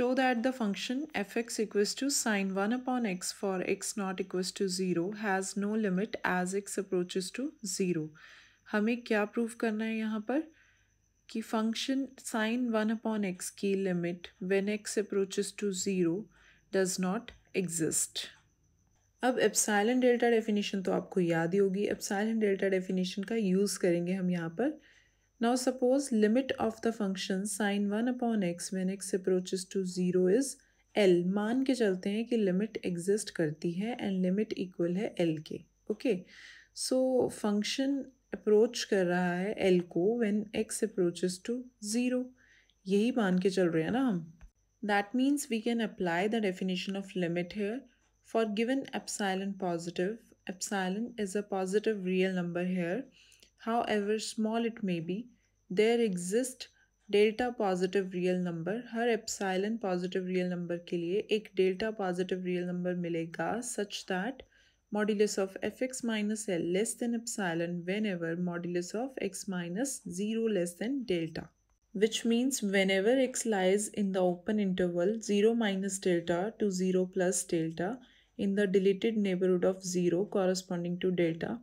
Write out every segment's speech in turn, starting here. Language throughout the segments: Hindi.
show that the function fx equals to sine 1 upon x for x not equals to 0 has no limit as x approaches to 0. हमें क्या प्रूफ करना है यहाँ पर कि फंक्शन sine 1 upon x की limit when x approaches to 0 does not exist. अब epsilon delta definition तो आपको याद ही होगी epsilon delta definition का use करेंगे हम यहाँ पर Now suppose limit of the function sin 1 upon x when x approaches to 0 is L. मान के चलते हैं कि limit exist करती है and limit equal है L के ओके सो function approach कर रहा है L को when x approaches to 0 यही मान के चल रहे हैं ना हम That means we can apply the definition of limit here. For given epsilon positive, epsilon is a positive real number here. however small it may be, there exists delta positive real number. Her epsilon positive real number ke liye ek delta positive real number milega such that modulus of fx minus l less than epsilon whenever modulus of x minus 0 less than delta which means whenever x lies in the open interval 0 minus delta to 0 plus delta in the deleted neighborhood of 0 corresponding to delta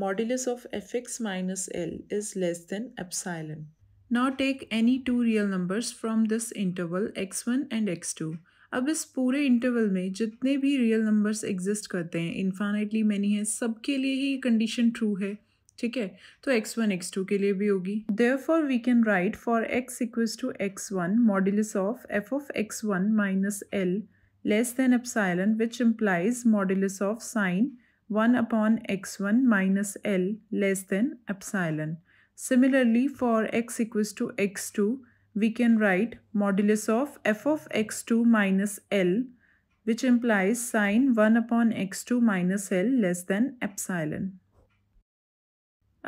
modulus of fx minus L is less than epsilon. Now take any two real numbers from this interval x1 and x2. अब इस पूरे इंटरवल में जितने भी रियल नंबर्स एग्जिस्ट करते हैं इन्फाइनाइटली मैनी है सबके लिए ही कंडीशन ट्रू है ठीक है तो एक्स वन एक्स टू के लिए भी होगी therefore we can write for x equals to x one modulus of f of x one minus L less than epsilon which implies modulus of sine 1 upon x1 minus L less than epsilon. Similarly, for x equals to x2, we can write modulus of f of x2 minus L which implies sine 1 upon x2 minus L less than epsilon.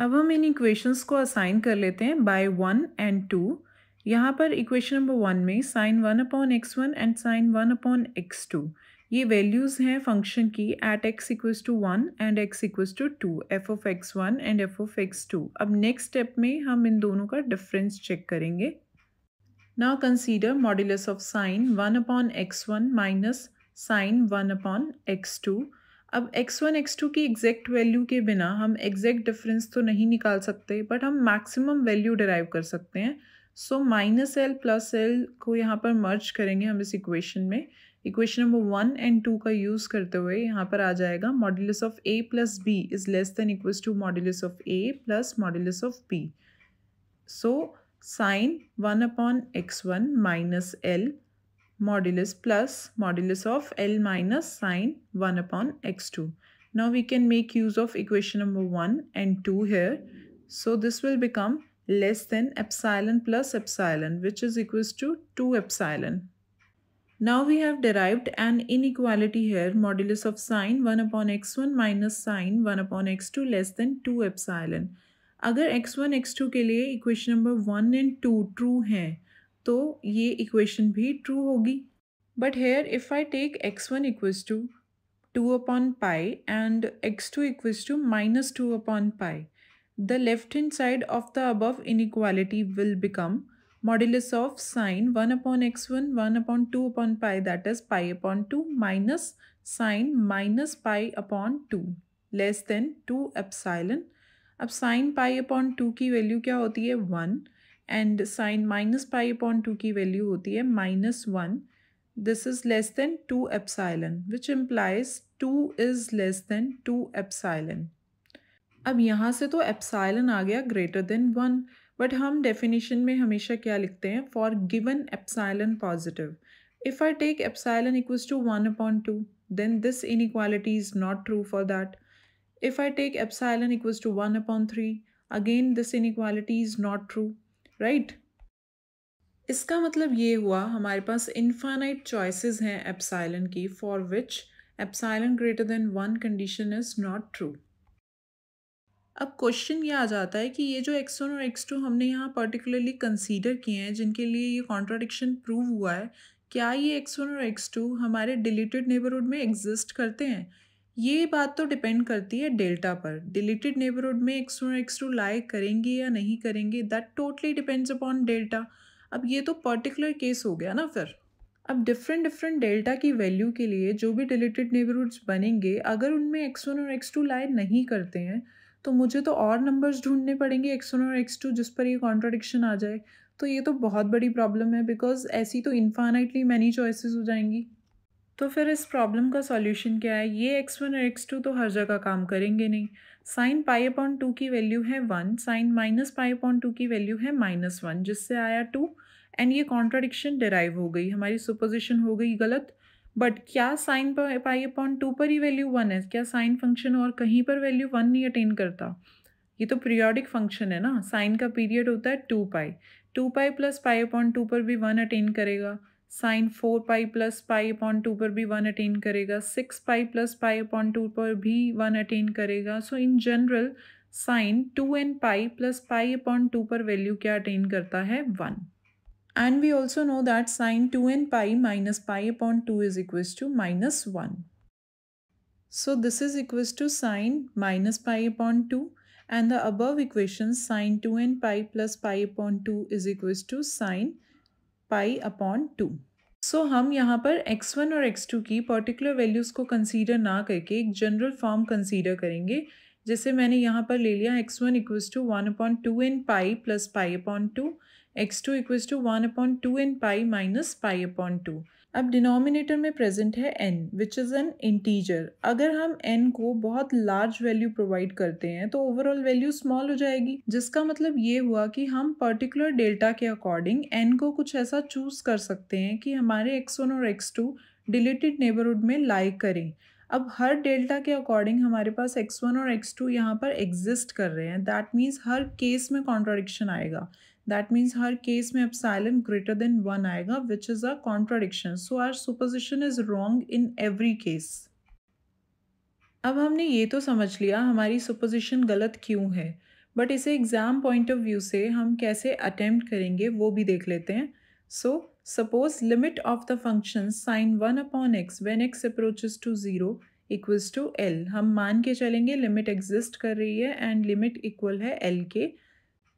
अब हम इन equations को assign कर लेते हैं बाय वन एंड टू यहाँ पर 1 नंबर वन में sine one one x one and sine one upon ये वैल्यूज़ हैं फंक्शन की at x equals to one and x equals to two f of x one and f of x two अब नेक्स्ट स्टेप में हम इन दोनों का डिफरेंस चेक करेंगे modulus of sine one upon x one minus sine one upon x two अब एक्स वन एक्स टू की एग्जैक्ट वैल्यू के बिना हम एग्जैक्ट डिफरेंस तो नहीं निकाल सकते बट हम मैक्सिमम वैल्यू डिराइव कर सकते हैं so minus L plus L को यहाँ पर मर्ज करेंगे हम इस इक्वेशन में equation number one and two का यूज़ करते हुए यहाँ पर आ जाएगा modulus of a plus b is less than equal to modulus of a plus modulus of b so sine one upon x one minus L modulus plus modulus of L minus sine one upon x two now we can make use of equation number one and two here so this will become less than epsilon plus epsilon which is equal to two epsilon Now we have derived an inequality here, modulus of sine 1 upon x1 minus sine 1 upon x2 less than 2 epsilon. अगर x1, x2 के लिए equation number one and two true हैं तो ये इक्वेशन भी ट्रू होगी but here if I take x1 one equals to two upon pi and x2 two equals to minus two upon pi the left hand side of the above inequality will become of sine one upon x one one upon two upon pi that is pi upon two minus sine minus pi upon to less than two epsilon अब साइन पाई अपॉन टू की वैल्यू क्या होती है one and sine minus pi upon two की वैल्यू होती है minus one this is less than two epsilon which implies two is less than two epsilon अब यहाँ से तो एप्साइलन आ गया ग्रेटर देन वन बट हम डेफिनेशन में हमेशा क्या लिखते हैं for given epsilon positive if I take epsilon equals to one upon two then this inequality is not true for that if I take epsilon equals to one upon three again this inequality is not true right इसका मतलब ये हुआ हमारे पास इन्फाइनइट चॉइसिस हैं एप्सायलन की for which epsilon greater than one condition is not true अब क्वेश्चन ये आ जाता है कि ये जो एक्स वन और एक्स टू हमने यहाँ पर्टिकुलरली कंसीडर किए हैं जिनके लिए ये कॉन्ट्राडिक्शन प्रूव हुआ है क्या ये एक्स वन और एक्स टू हमारे डिलीटेड नेबरहुड में एग्जिस्ट करते हैं ये बात तो डिपेंड करती है डेल्टा पर डिलीटेड नेबरहुड में एक्स वन और एक्स टू लाई करेंगे या नहीं करेंगे that totally depends upon delta अब ये तो पर्टिकुलर केस हो गया ना फिर अब डिफरेंट डिफरेंट डेल्टा की वैल्यू के लिए जो भी डिलीटेड नेबरहुड्स बनेंगे अगर उनमें एक्स वन और एक्स टू लाई नहीं करते हैं तो मुझे तो और नंबर्स ढूंढने पड़ेंगे एक्स वन और एक्स टू जिस पर ये कॉन्ट्रोडिक्शन आ जाए तो ये तो बहुत बड़ी प्रॉब्लम है बिकॉज ऐसी तो इन्फानाइटली मैनी चॉइसेस हो जाएंगी तो फिर इस प्रॉब्लम का सॉल्यूशन क्या है ये एक्स वन और एक्स टू तो हर जगह काम करेंगे नहीं साइन पाई अपॉन टू की वैल्यू है one sine minus pi upon two की वैल्यू है माइनस वन जिससे आया टू एंड ये कॉन्ट्राडिक्शन डिराइव हो गई हमारी सुपोजिशन हो गई गलत बट क्या साइन पर पाई अपॉन टू पर ही वैल्यू वन है क्या साइन फंक्शन और कहीं पर वैल्यू वन नहीं अटेन करता ये तो पीरियोडिक फंक्शन है ना साइन का पीरियड होता है two pi two pi plus pi upon two पर भी वन अटेन करेगा sine four pi plus pi upon two पर भी वन अटेन करेगा six pi plus pi upon two पर भी वन अटेन करेगा so in general sine two and pi plus pi upon two पर वैल्यू क्या अटेन करता है one And we also know that sine 2n pi minus pi upon 2 is equals to minus 1. So this is equals to sine minus pi upon 2 and the above equation sine 2n pi plus pi upon 2 is equals to sine pi upon 2. so, हम यहाँ पर x1 और x2 की particular values को consider ना करके एक general form consider करेंगे जैसे मैंने यहाँ पर ले लिया x1 equals to 1 upon 2n pi plus pi upon 2 x two equal to one upon two n pi minus pi upon two अब डिनोमिनेटर में प्रेजेंट है n which is an integer अगर हम एन को बहुत लार्ज वैल्यू प्रोवाइड करते हैं तो ओवरऑल वैल्यू स्मॉल हो जाएगी जिसका मतलब ये हुआ कि हम पर्टिकुलर डेल्टा के अकॉर्डिंग एन को कुछ ऐसा चूज कर सकते हैं कि हमारे एक्स वन और एक्स टू डिलेटेड नेबरहुड में लाइक करें अब हर डेल्टा के अकॉर्डिंग हमारे पास एक्स वन और एक्स टू यहाँ पर एग्जिस्ट कर रहे हैं दैट मीन्स हर केस में कॉन्ट्राडिक्शन आएगा दैट मीन्स हर केस में एप्साइलन ग्रेटर देन वन आएगा which is a contradiction so our सुपोजिशन is wrong in every case अब हमने ये तो समझ लिया हमारी सुपोजिशन गलत क्यों है बट इसे एग्ज़ाम पॉइंट ऑफ व्यू से हम कैसे अटैम्प्ट करेंगे वो भी देख लेते हैं so suppose limit of the function sine one upon x when x approaches to zero equals to L हम मान के चलेंगे लिमिट एग्जिस्ट कर रही है एंड लिमिट इक्वल है एल के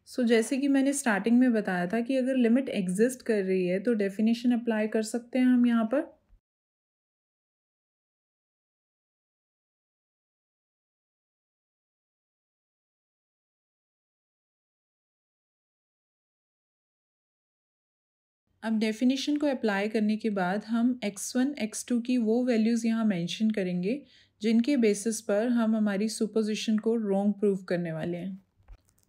सो so, जैसे कि मैंने स्टार्टिंग में बताया था कि अगर लिमिट एग्जिस्ट कर रही है तो डेफिनेशन अप्लाई कर सकते हैं हम यहाँ पर अब डेफिनेशन को अप्लाई करने के बाद हम x1, x2 की वो वैल्यूज़ यहाँ मेंशन करेंगे जिनके बेसिस पर हम हमारी सुपोजिशन को रोंग प्रूव करने वाले हैं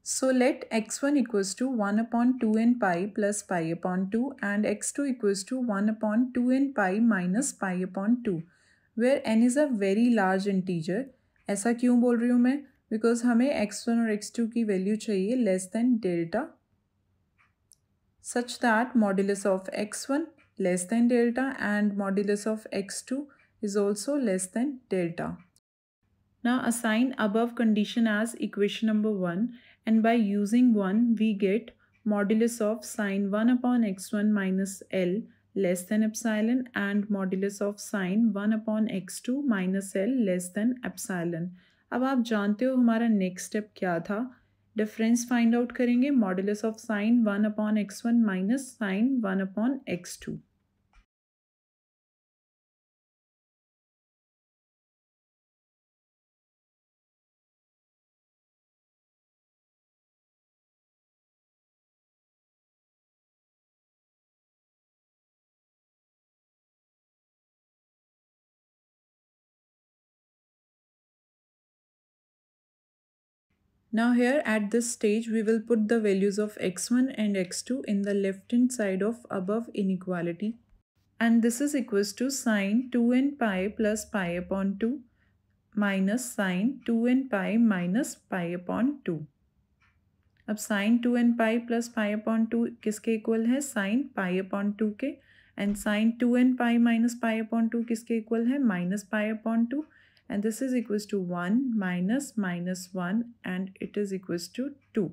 So let x1 equals to 1 upon 2n pi plus pi upon 2 and x2 equals to 1 upon 2n pi minus pi upon 2 where n is a very large integer. ऐसा क्यों बोल रही हूँ मैं बिकॉज हमें x1 और x2 की वैल्यू चाहिए less than delta such that modulus of x1 less than delta and modulus of x2 is also less than delta. Now assign above condition as equation number 1 and by using 1 we get modulus of sine 1 upon x1 minus L less than epsilon and modulus of sine 1 upon x2 minus L less than epsilon. अब आप जानते हो हमारा नेक्स्ट स्टेप क्या था डिफरेंस फाइंड आउट करेंगे modulus of sine one upon x one minus sine one upon x two Now here at this stage we will put the values of x1 and x2 in the left hand side of above inequality and this is equals to sine 2n pi plus pi upon 2 minus sine 2n pi minus pi upon 2. अब sine two n pi plus pi upon two किसके equal है pi upon two के and sine two n pi minus pi upon two किसके equal है minus pi upon two and this is equals to 1 minus minus 1 and it is equals to 2